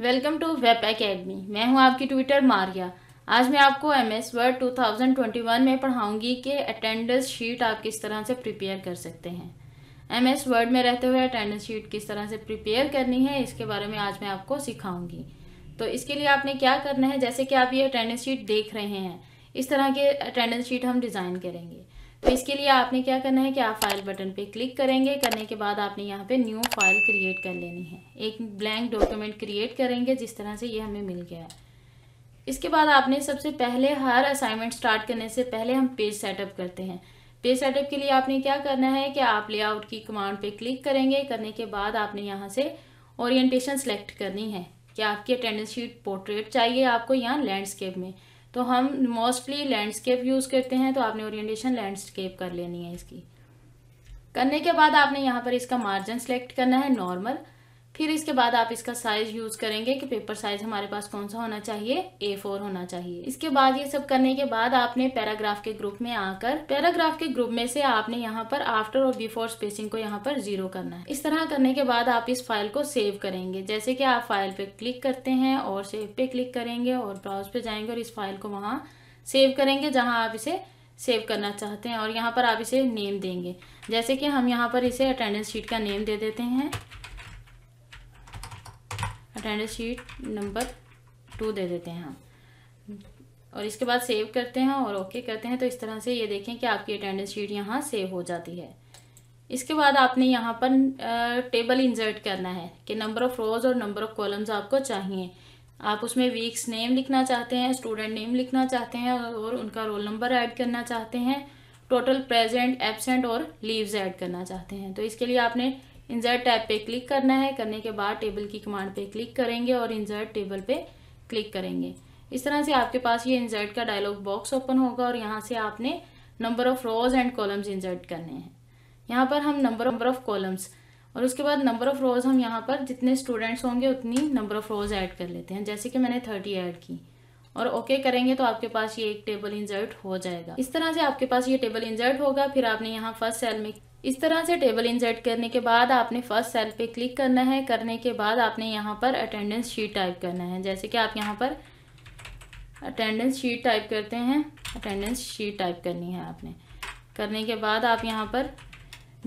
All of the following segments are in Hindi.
वेलकम टू वेब एकेडमी मैं हूं आपकी ट्विटर मारिया आज मैं आपको M S word two thousand twenty one में पढ़ाऊंगी कि अटेंडेंस शीट आप किस तरह से प्रिपेयर कर सकते हैं एम एस वर्ड में रहते हुए अटेंडेंस शीट किस तरह से प्रिपेयर करनी है इसके बारे में आज मैं आपको सिखाऊंगी तो इसके लिए आपने क्या करना है जैसे कि आप ये अटेंडेंस शीट देख रहे हैं इस तरह के अटेंडेंस शीट हम डिज़ाइन करेंगे तो इसके लिए आपने क्या करना है कि आप फाइल बटन पे क्लिक करेंगे करने के बाद आपने यहाँ पे न्यू फाइल क्रिएट कर लेनी है एक ब्लैंक डॉक्यूमेंट क्रिएट करेंगे जिस तरह से ये हमें मिल गया है इसके बाद आपने सबसे पहले हर असाइनमेंट स्टार्ट करने से पहले हम पेज सेटअप करते हैं पेज सेटअप के लिए आपने क्या करना है कि आप लेआउट की कमांड पे क्लिक करेंगे करने के बाद आपने यहाँ से ओरिएंटेशन सेलेक्ट करनी है कि आपकी अटेंडेंस शीट पोर्ट्रेट चाहिए आपको यहाँ लैंडस्केप में तो हम मोस्टली लैंडस्केप यूज़ करते हैं तो आपने ओरिएंटेशन लैंडस्केप कर लेनी है इसकी करने के बाद आपने यहाँ पर इसका मार्जिन सेलेक्ट करना है नॉर्मल फिर इसके बाद आप इसका साइज यूज करेंगे कि पेपर साइज हमारे पास कौन सा होना चाहिए ए फोर होना चाहिए इसके बाद ये सब करने के बाद आपने पैराग्राफ के ग्रुप में आकर पैराग्राफ के ग्रुप में से आपने यहाँ पर आफ्टर और बिफोर स्पेसिंग को यहाँ पर जीरो करना है इस तरह करने के बाद आप इस फाइल को सेव करेंगे जैसे कि आप फाइल पे क्लिक करते हैं और सेव पे क्लिक करेंगे और ब्राउज पे जाएंगे और इस फाइल को वहाँ सेव करेंगे जहाँ आप इसे सेव करना चाहते हैं और यहाँ पर आप इसे नेम देंगे जैसे कि हम यहाँ पर इसे अटेंडेंस शीट का नेम दे देते हैं अटेंडेंस शीट नंबर टू दे देते हैं हम और इसके बाद सेव करते हैं और ओके करते हैं तो इस तरह से ये देखें कि आपकी अटेंडेंस शीट यहाँ सेव हो जाती है इसके बाद आपने यहाँ पर टेबल इंसर्ट करना है कि नंबर ऑफ़ रोज़ और नंबर ऑफ़ कॉलम्स आपको चाहिए आप उसमें वीक्स नेम लिखना चाहते हैं स्टूडेंट नेम लिखना चाहते हैं और उनका रोल नंबर ऐड करना चाहते हैं टोटल प्रेजेंट एबसेंट और लीव्स ऐड करना चाहते हैं तो इसके लिए आपने इंजर्ट टैब पे क्लिक करना है करने के बाद टेबल की कमांड पे क्लिक करेंगे और इंजर्ट टेबल पे क्लिक करेंगे इस तरह से आपके पास ये इंजर्ट का डायलॉग बॉक्स ओपन होगा और यहाँ से आपने number of rows and columns insert करने हैं यहाँ पर हम नंबर नंबर ऑफ कॉलम्स और उसके बाद नंबर ऑफ रोज हम यहाँ पर जितने स्टूडेंट्स होंगे उतनी नंबर ऑफ रोज ऐड कर लेते हैं जैसे कि मैंने थर्टी ऐड की और ओके okay करेंगे तो आपके पास ये एक टेबल इंजर्ट हो जाएगा इस तरह से आपके पास ये टेबल इंजर्ट होगा फिर आपने यहाँ फर्स्ट सेल में इस तरह से टेबल इंसर्ट करने के बाद आपने फर्स्ट सेल पे क्लिक करना है करने के बाद आपने यहाँ पर अटेंडेंस शीट टाइप करना है जैसे कि आप यहाँ पर अटेंडेंस शीट टाइप करते हैं अटेंडेंस शीट टाइप करनी है आपने करने के बाद आप यहाँ पर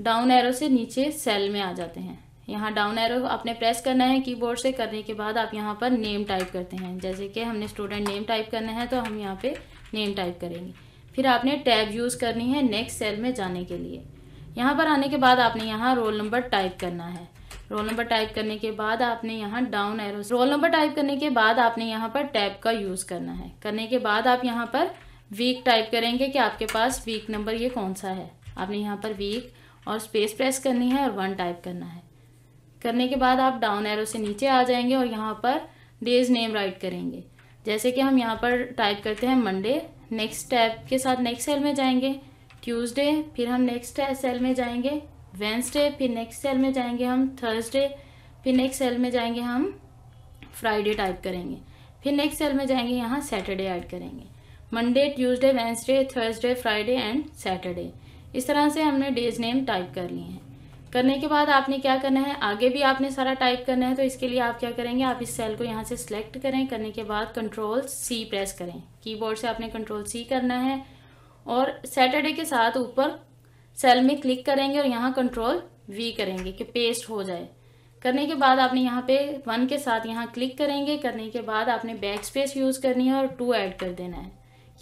डाउन एरो से नीचे सेल में आ जाते हैं यहाँ डाउन एरो आपने प्रेस करना है कीबोर्ड से करने के बाद आप यहाँ पर नेम टाइप करते हैं जैसे कि हमने स्टूडेंट नेम टाइप करना है तो हम यहाँ पे नेम टाइप करेंगे फिर आपने टैब यूज़ करनी है नेक्स्ट सेल में जाने के लिए यहाँ पर आने के बाद आपने यहाँ रोल नंबर टाइप करना है रोल नंबर टाइप करने के बाद आपने यहाँ down arrow roll number type करने के बाद आपने यहाँ पर टैब का यूज़ करना है करने के बाद आप यहाँ पर वीक टाइप करेंगे कि आपके पास वीक नंबर ये कौन सा है आपने यहाँ पर वीक और स्पेस प्रेस करनी है और वन टाइप करना है करने के बाद आप डाउन एरो से नीचे आ जाएंगे और यहाँ पर डेज नेम राइट करेंगे जैसे कि हम यहाँ पर टाइप करते हैं मंडे नेक्स्ट टैब के साथ नेक्स्ट सेल में जाएंगे ट्यूसडे फिर हम नेक्स्ट सेल में जाएंगे वेंसडे फिर नेक्स्ट सेल में जाएंगे हम थर्सडे फिर नेक्स्ट सेल में जाएंगे हम फ्राइडे टाइप करेंगे फिर नेक्स्ट सेल में जाएंगे यहाँ सैटरडे ऐड करेंगे Monday Tuesday Wednesday Thursday Friday and Saturday इस तरह से हमने डेज नेम टाइप कर लिए हैं करने के बाद आपने क्या करना है आगे भी आपने सारा टाइप करना है तो इसके लिए आप क्या करेंगे आप इस सेल को यहाँ से सिलेक्ट करें करने के बाद कंट्रोल सी प्रेस करें कीबोर्ड से आपने कंट्रोल सी करना है और सैटरडे के साथ ऊपर सेल में क्लिक करेंगे और यहाँ कंट्रोल वी करेंगे कि पेस्ट हो जाए करने के बाद आपने यहाँ पे वन के साथ यहाँ क्लिक करेंगे करने के बाद आपने बैक स्पेस यूज़ करनी है और टू ऐड कर देना है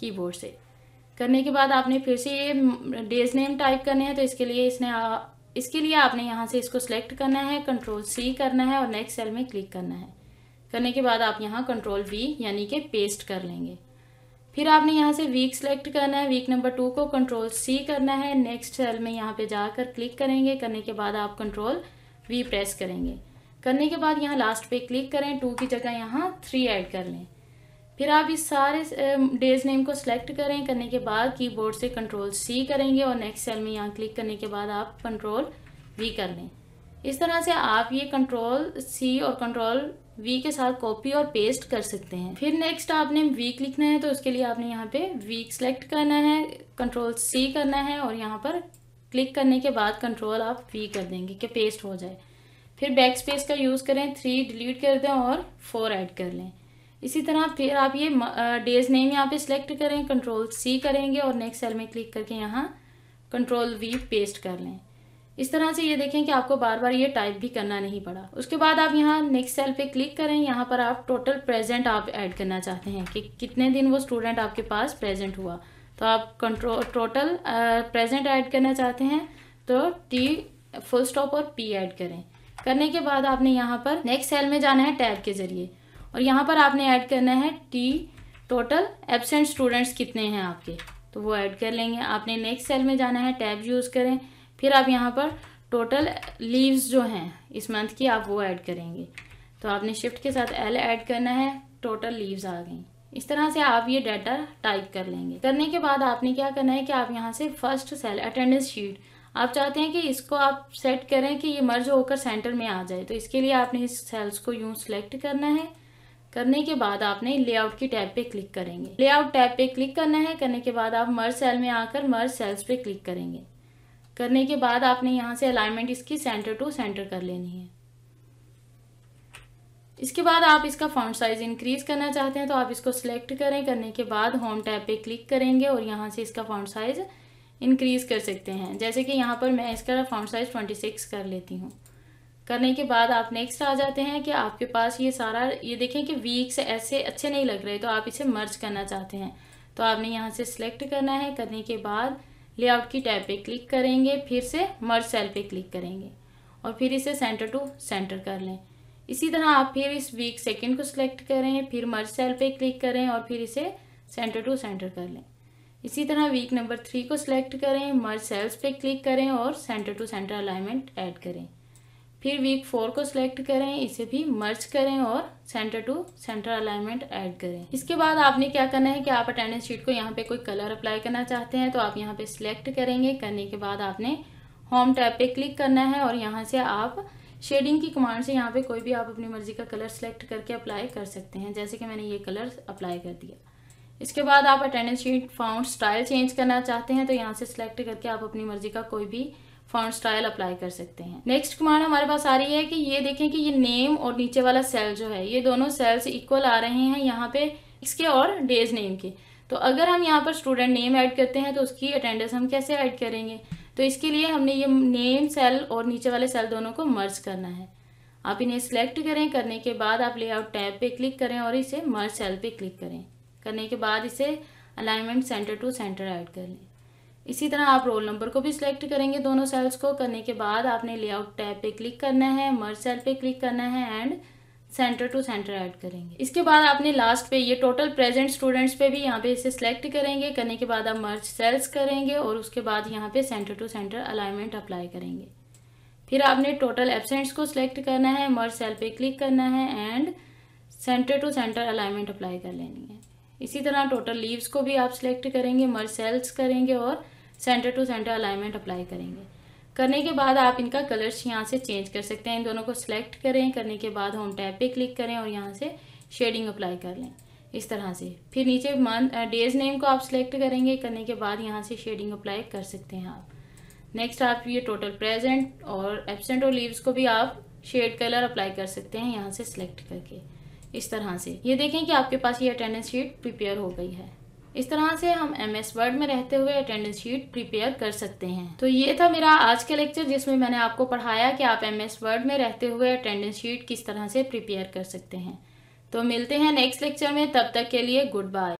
कीबोर्ड से करने के बाद आपने फिर से ये डेज नेम टाइप करने हैं तो इसके लिए इसने आ, इसके लिए आपने यहाँ से इसको सेलेक्ट करना है कंट्रोल सी करना है और नेक्स्ट सेल में क्लिक करना है करने के बाद आप यहाँ कंट्रोल वी यानी कि पेस्ट कर लेंगे फिर आपने यहाँ से वीक सेलेक्ट करना है वीक नंबर टू को कंट्रोल सी करना है नेक्स्ट सेल में यहाँ पे जाकर क्लिक करेंगे करने के बाद आप कंट्रोल वी प्रेस करेंगे करने के बाद यहाँ लास्ट पे क्लिक करें टू की जगह यहाँ थ्री ऐड कर लें फिर आप इस सारे डेज नेम को सिलेक्ट करें करने के बाद कीबोर्ड से कंट्रोल सी करेंगे और नेक्स्ट सेल में यहाँ क्लिक करने के बाद आप कंट्रोल वी कर लें इस तरह से आप ये कंट्रोल सी और कंट्रोल वी के साथ कॉपी और पेस्ट कर सकते हैं फिर नेक्स्ट आपने वीक लिखना है तो उसके लिए आपने यहाँ पे वीक सेलेक्ट करना है कंट्रोल सी करना है और यहाँ पर क्लिक करने के बाद कंट्रोल आप वी कर देंगे कि पेस्ट हो जाए फिर बैक स्पेस का यूज़ करें थ्री डिलीट कर दें और फोर ऐड कर लें इसी तरह फिर आप ये डेज नेम यहाँ पे सिलेक्ट करें कंट्रोल सी करेंगे और नेक्स्ट सेल में क्लिक करके यहाँ कंट्रोल वी पेस्ट कर लें इस तरह से ये देखें कि आपको बार बार ये टाइप भी करना नहीं पड़ा उसके बाद आप यहाँ नेक्स्ट सेल पे क्लिक करें यहाँ पर आप टोटल प्रेजेंट आप ऐड करना चाहते हैं कि कितने दिन वो स्टूडेंट आपके पास प्रेजेंट हुआ तो आप कंट्रो टोटल प्रेजेंट ऐड करना चाहते हैं तो टी फुल स्टॉप और पी ऐड करें करने के बाद आपने यहाँ पर नेक्स्ट सेल में जाना है टैब के ज़रिए और यहाँ पर आपने ऐड करना है टी टोटल एबसेंट स्टूडेंट्स कितने हैं आपके तो वो ऐड कर लेंगे आपने नेक्स्ट सेल में जाना है टैब यूज़ करें फिर आप यहाँ पर टोटल लीव्स जो हैं इस मंथ की आप वो ऐड करेंगे तो आपने शिफ्ट के साथ एल ऐड करना है टोटल लीव्स आ गई इस तरह से आप ये डाटा टाइप कर लेंगे करने के बाद आपने क्या करना है कि आप यहाँ से फर्स्ट सेल अटेंडेंस शीट आप चाहते हैं कि इसको आप सेट करें कि ये मर्ज होकर सेंटर में आ जाए तो इसके लिए आपने इस सेल्स को यूँ सेलेक्ट करना है करने के बाद आपने लेआउट की टैब पे क्लिक करेंगे लेआउट टैब पे क्लिक करना है करने के बाद आप मर्ज सेल में आकर मर्ज सेल्स पे क्लिक करेंगे करने के बाद आपने यहाँ से अलाइनमेंट इसकी सेंटर टू सेंटर कर लेनी है इसके बाद आप इसका फॉन्ट साइज इंक्रीज करना चाहते हैं तो आप इसको सिलेक्ट करें करने के बाद होम टैब पे क्लिक करेंगे और यहाँ से इसका फॉन्ट साइज इंक्रीज कर सकते हैं जैसे कि यहाँ पर मैं इसका फॉन्ट साइज ट्वेंटी सिक्स कर लेती हूँ करने के बाद आप नेक्स्ट आ जाते हैं कि आपके पास ये सारा ये देखें कि वीक्स ऐसे अच्छे नहीं लग रहे तो आप इसे मर्ज करना चाहते हैं तो आपने यहाँ से सिलेक्ट करना है करने के बाद लेआउट की टैब पे क्लिक करेंगे फिर से मर्ज सेल पे क्लिक करेंगे और फिर इसे सेंटर टू सेंटर कर लें इसी तरह आप फिर इस वीक सेकंड को सिलेक्ट करें फिर मर्ज सेल पे क्लिक करें और फिर इसे सेंटर टू सेंटर कर लें इसी तरह वीक नंबर थ्री को सिलेक्ट करें मर्ज सेल्स पे क्लिक करें और centre to centre alignment add करें फिर वीक फोर को सिलेक्ट करें इसे भी मर्ज करें और centre to centre alignment add करें इसके बाद आपने क्या करना है कि आप अटेंडेंस शीट को यहाँ पे कोई कलर अप्लाई करना चाहते हैं तो आप यहाँ पे सिलेक्ट करेंगे करने के बाद आपने होम टैब पे क्लिक करना है और यहाँ से आप शेडिंग की कमांड से यहाँ पे कोई भी आप अपनी मर्जी का कलर सेलेक्ट करके अप्लाई कर सकते हैं जैसे कि मैंने ये कलर अप्लाई कर दिया इसके बाद आप attendance sheet font style change करना चाहते हैं तो यहाँ से सिलेक्ट करके आप अपनी मर्जी का कोई भी फॉन्ट स्टाइल अप्लाई कर सकते हैं नेक्स्ट कमांड हमारे पास आ रही है कि ये देखें कि ये नेम और नीचे वाला सेल जो है ये दोनों सेल्स इक्वल आ रहे हैं यहाँ पे इसके और डेज नेम के तो अगर हम यहाँ पर स्टूडेंट नेम ऐड करते हैं तो उसकी अटेंडेंस हम कैसे ऐड करेंगे तो इसके लिए हमने ये नेम सेल और नीचे वाले सेल दोनों को मर्ज करना है आप इन्हें सिलेक्ट करें करने के बाद आप लेआउट टैब पे क्लिक करें और इसे मर्ज सेल पे क्लिक करें करने के बाद इसे alignment centre to centre add कर लें इसी तरह आप रोल नंबर को भी सिलेक्ट करेंगे दोनों सेल्स को करने के बाद आपने लेआउट टैब पे क्लिक करना है मर्ज सेल पे क्लिक करना है and centre to centre add करेंगे इसके बाद आपने लास्ट पे ये टोटल प्रेजेंट स्टूडेंट्स पे भी यहाँ पे इसे सिलेक्ट करेंगे करने के बाद आप मर्ज सेल्स करेंगे और उसके बाद यहाँ पे centre to centre alignment apply करेंगे फिर आपने टोटल एबसेंट्स को सिलेक्ट करना है मर्ज सेल पे क्लिक करना है and centre to centre alignment apply कर लेनी है इसी तरह टोटल लीव्स को भी आप सिलेक्ट करेंगे मर्ज सेल्स करेंगे और centre to centre alignment apply करेंगे करने के बाद आप इनका कलर्स यहाँ से चेंज कर सकते हैं इन दोनों को सिलेक्ट करें करने के बाद होम टैप पे क्लिक करें और यहाँ से शेडिंग अप्लाई कर लें इस तरह से फिर नीचे मंथ डेज नेम को आप सिलेक्ट करेंगे करने के बाद यहाँ से शेडिंग अप्लाई कर सकते हैं आप नेक्स्ट आप ये टोटल प्रेजेंट और एबसेंट और लीव्स को भी आप शेड कलर अप्लाई कर सकते हैं यहाँ से सिलेक्ट करके इस तरह से ये देखें कि आपके पास ये अटेंडेंस शीट प्रिपेयर हो गई है इस तरह से हम एम एस वर्ड में रहते हुए अटेंडेंस शीट प्रिपेयर कर सकते हैं तो ये था मेरा आज का लेक्चर जिसमें मैंने आपको पढ़ाया कि आप एम एस वर्ड में रहते हुए अटेंडेंस शीट किस तरह से प्रिपेयर कर सकते हैं तो मिलते हैं नेक्स्ट लेक्चर में तब तक के लिए गुड बाय